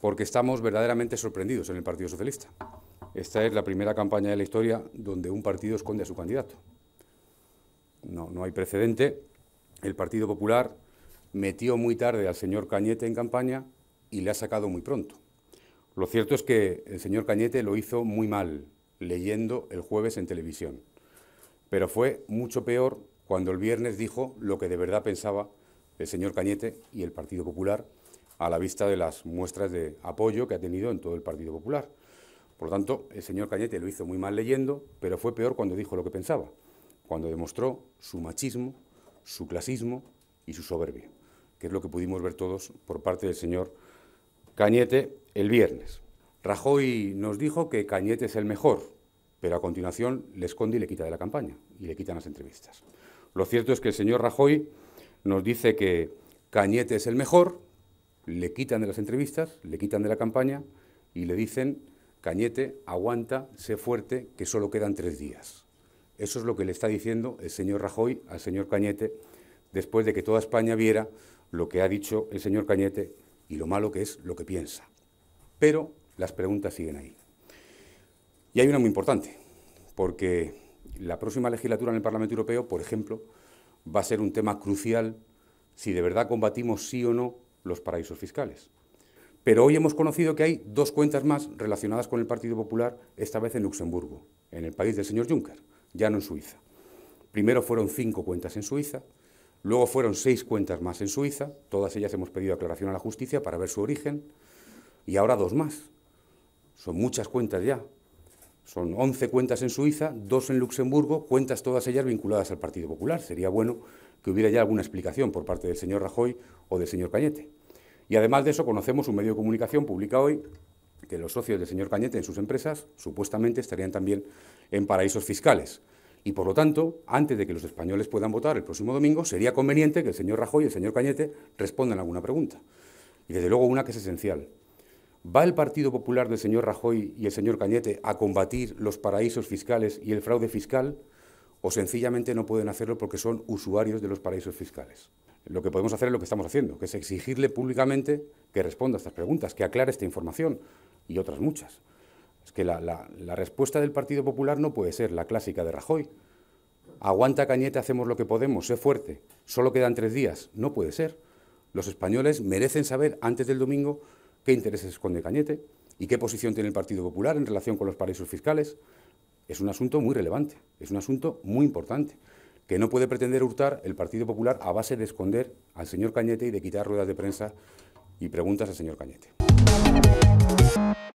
porque estamos verdaderamente sorprendidos en el Partido Socialista. Esta es la primera campaña de la historia donde un partido esconde a su candidato. No, no hay precedente. El Partido Popular metió muy tarde al señor Cañete en campaña y le ha sacado muy pronto. Lo cierto es que el señor Cañete lo hizo muy mal, leyendo el jueves en televisión. Pero fue mucho peor cuando el viernes dijo lo que de verdad pensaba el señor Cañete y el Partido Popular a la vista de las muestras de apoyo que ha tenido en todo el Partido Popular. Por lo tanto, el señor Cañete lo hizo muy mal leyendo, pero fue peor cuando dijo lo que pensaba, cuando demostró su machismo, su clasismo y su soberbia, que es lo que pudimos ver todos por parte del señor Cañete el viernes. Rajoy nos dijo que Cañete es el mejor, pero a continuación le esconde y le quita de la campaña y le quitan las entrevistas. Lo cierto es que el señor Rajoy nos dice que Cañete es el mejor, le quitan de las entrevistas, le quitan de la campaña y le dicen, Cañete, aguanta, sé fuerte, que solo quedan tres días. Eso es lo que le está diciendo el señor Rajoy al señor Cañete después de que toda España viera lo que ha dicho el señor Cañete y lo malo que es lo que piensa. Pero las preguntas siguen ahí. Y hay una muy importante, porque la próxima legislatura en el Parlamento Europeo, por ejemplo, va a ser un tema crucial si de verdad combatimos sí o no los paraísos fiscales. Pero hoy hemos conocido que hay dos cuentas más relacionadas con el Partido Popular, esta vez en Luxemburgo, en el país del señor Juncker, ya no en Suiza. Primero fueron cinco cuentas en Suiza, luego fueron seis cuentas más en Suiza, todas ellas hemos pedido aclaración a la justicia para ver su origen, y ahora dos más. Son muchas cuentas ya. Son once cuentas en Suiza, dos en Luxemburgo, cuentas todas ellas vinculadas al Partido Popular. Sería bueno que hubiera ya alguna explicación por parte del señor Rajoy o del señor Cañete. Y además de eso, conocemos un medio de comunicación publica hoy que los socios del señor Cañete en sus empresas supuestamente estarían también en paraísos fiscales. Y por lo tanto, antes de que los españoles puedan votar el próximo domingo, sería conveniente que el señor Rajoy y el señor Cañete respondan alguna pregunta. Y desde luego una que es esencial. ¿Va el Partido Popular del señor Rajoy y el señor Cañete a combatir los paraísos fiscales y el fraude fiscal? ¿O sencillamente no pueden hacerlo porque son usuarios de los paraísos fiscales? lo que podemos hacer es lo que estamos haciendo, que es exigirle públicamente que responda a estas preguntas, que aclare esta información y otras muchas. Es que la, respuesta del Partido Popular no puede ser la clásica de Rajoy. Aguanta cañete, hacemos lo que podemos, sé fuerte, solo quedan tres días. No puede ser. Los españoles merecen saber antes del domingo qué intereses esconde Cañete y qué posición tiene el Partido Popular en relación con los paraísos fiscales. Es un asunto muy relevante, es un asunto muy importante que no puede pretender hurtar el Partido Popular a base de esconder al señor Cañete y de quitar ruedas de prensa y preguntas al señor Cañete.